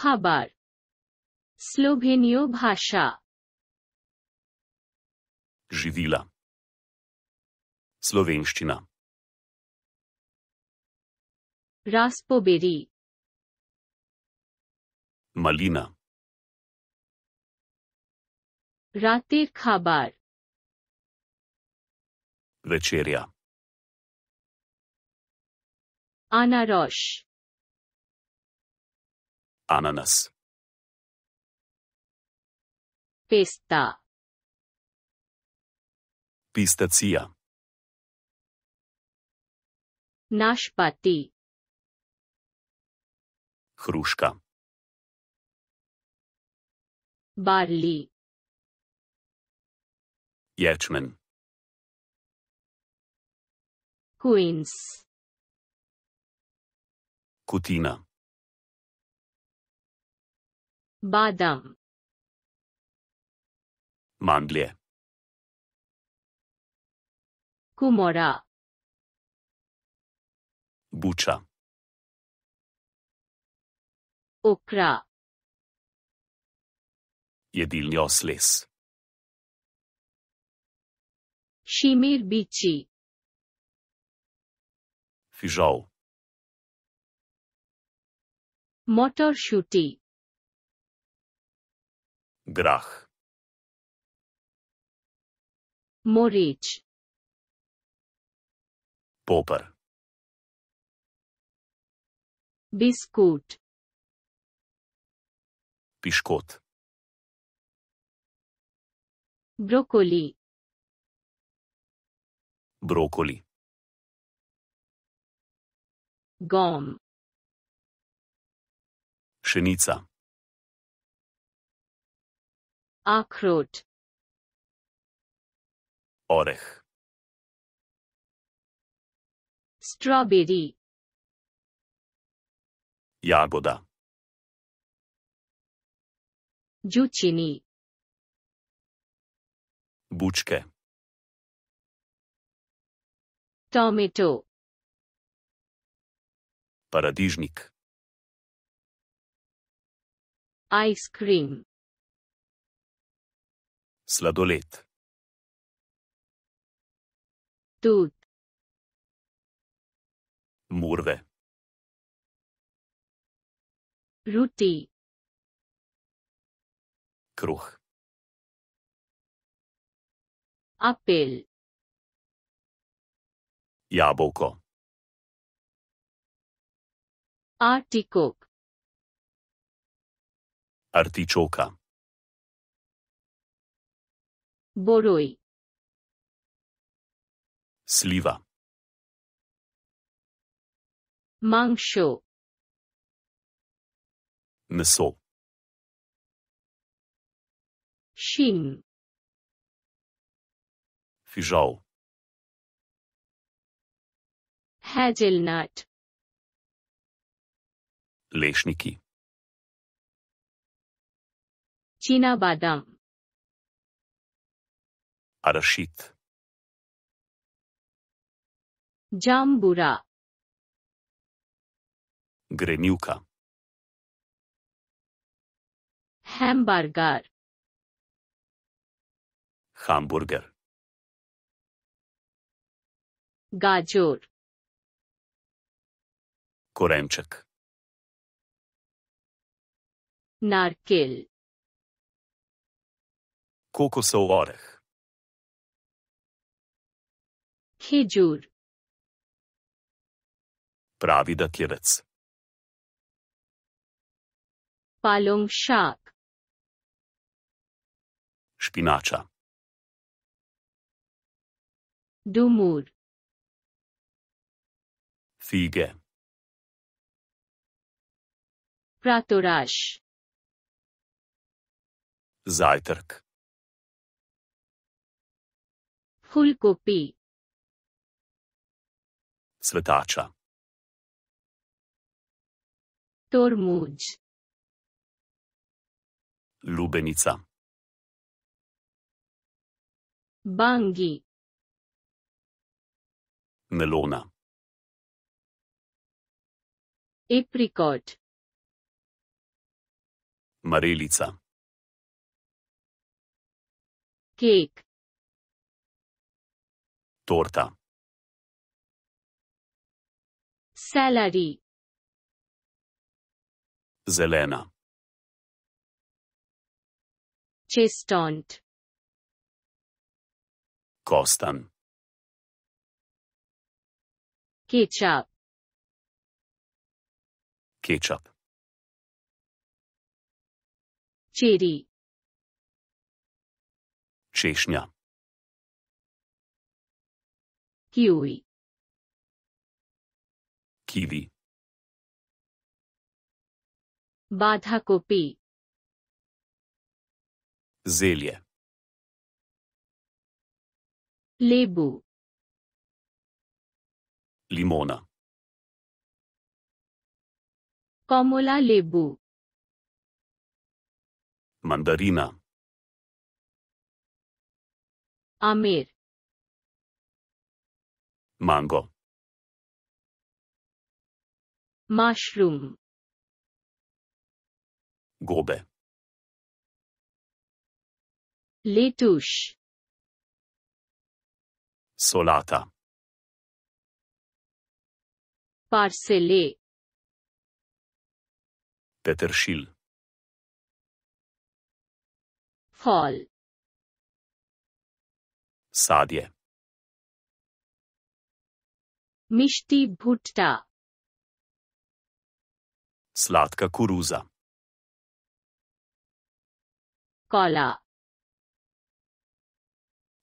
খাবার স্লোভেনীয় ভাষা живила словенщина raspberry malina রাতের খাবার večerja anaros Ananas. Pista. Pistazia. Nashpati. Хрушка. Barli. Ячмен. Queens. Kutina. Badam. Mandlje. Kumora. Buča. Okra. Jedilni osles. Šimir biči. Fižol. Motor šuti grah. Moreč. Popr. Biskut. Piškot. Brokoli. Brokoli. Gom. Pšenica. Akrut. Oreh. Strawberry. Jagoda. Đućini. Bučke. Tomato. Paradižnik. Ice cream. sladoled. Tud. Murve. Ruti. Kruh. Apel. Jabolko. Artikok. Artičoka. Boruj. Sliva. Mangšu. Meso. Shin Fižal. Hazelnut. Lešniki. China badam. Arašit. Džambura. Grenjuka. Hamburger. Hamburger. Gajor. Korenček. Narkel. Kokosov oreh. Hijur. Pravi datirec. Palung šak. Špinača. Dumur. Fige. Praturaš. Zajtrk. Hulkopi cvetača. Tormuč. Lubenica. Bangi. Melona. Aprikot. Marelica. Kek. Torta. Salary Zelena Chestnut. Kostan Ketchup Ketchup Cherry Češnja Kiwi kiwi बाधाकोपी Зелье. Лебу. Лимона. কমলা লেবু мандарина আমের mango Mushroom. Gobe. Letuš. Solata. Parsele. Petršil. Fol. Sadje. Mišti bhutta sladka koruza. Kola.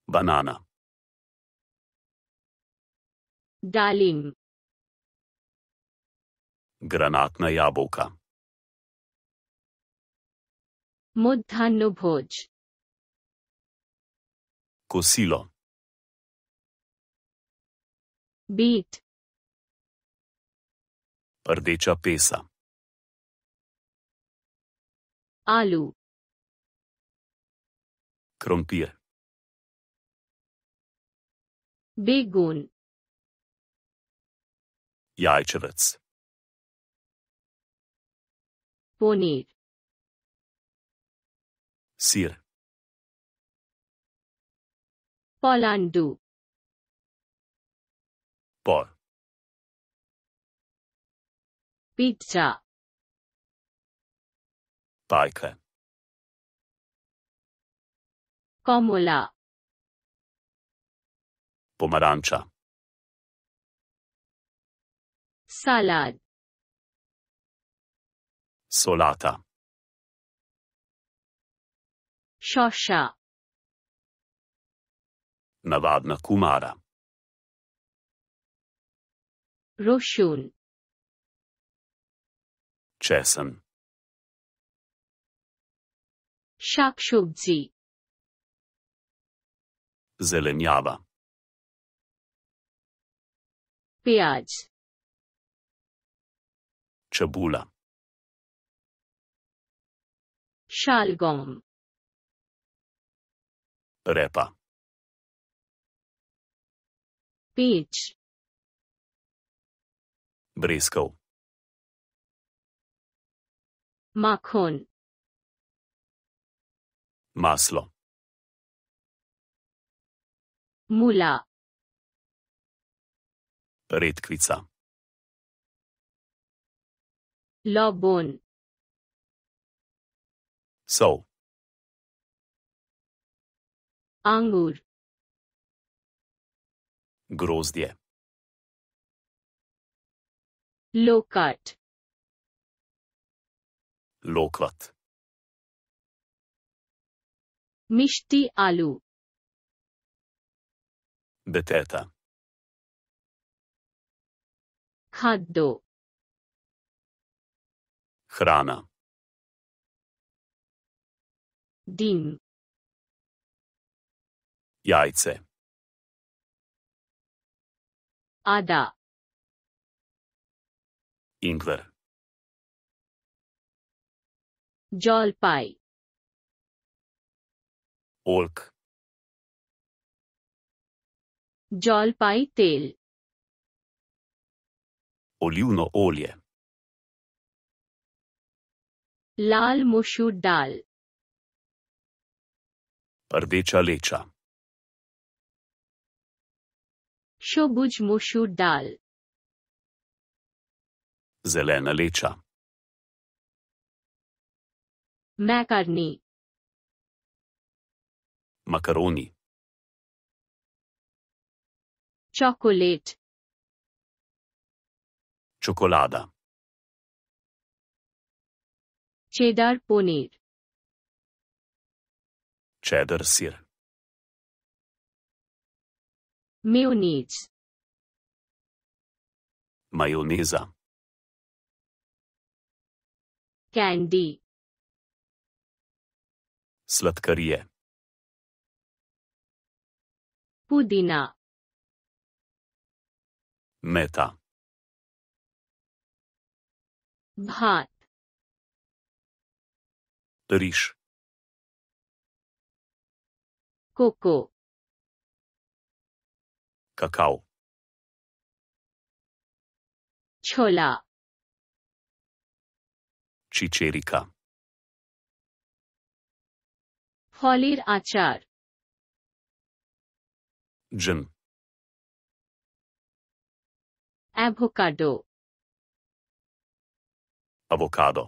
Banana. Dalim. Granatna jabolka. Modhanno bhoj. Kosilo. Beat. Rdeča pesa. Alu. krąpie biegun jajczewec ponir sir polandu por pizza pajke. Komula. Pomaranča. Salad. Solata. Šoša. Navadna kumara. Rošun. Česen. Шакшубзи. Зеленява. Пиадз. Чабула. Шалгом. Репа. Пич. Брискал. Макон maslo. Mula. Redkvica. Lobun. Sol. Angur. Grozdje. Lokat. Lokvat. Lokvat. Mišti alu. Deteta. Haddo. Hrana. Din. Jajce. Ada. Ingver. Jolpaj. ওল্ক জলপাই তেল অলিউনো ওলিয়ে লাল মসুর ডাল রদেচা লেচা সবুজ মসুর ডাল জেলেনা লেচা macaroni makaroni. Čokolad. Čokolada. Čedar ponir. Čedar sir. Mionic. Majoneza. Candy. Sladkarije. година. Мета. Бхат. Риш. Коко. Какао. Чола. Чичерика. ফলের আচার Jim. Avocado. Avocado.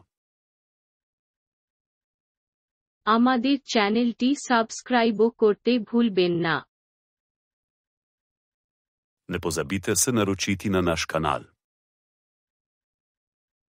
আমাদের চ্যানেলটি সাবস্ক্রাইবও করতে ভুলবেন না. Ne pozabite se naročiti na naš kanal.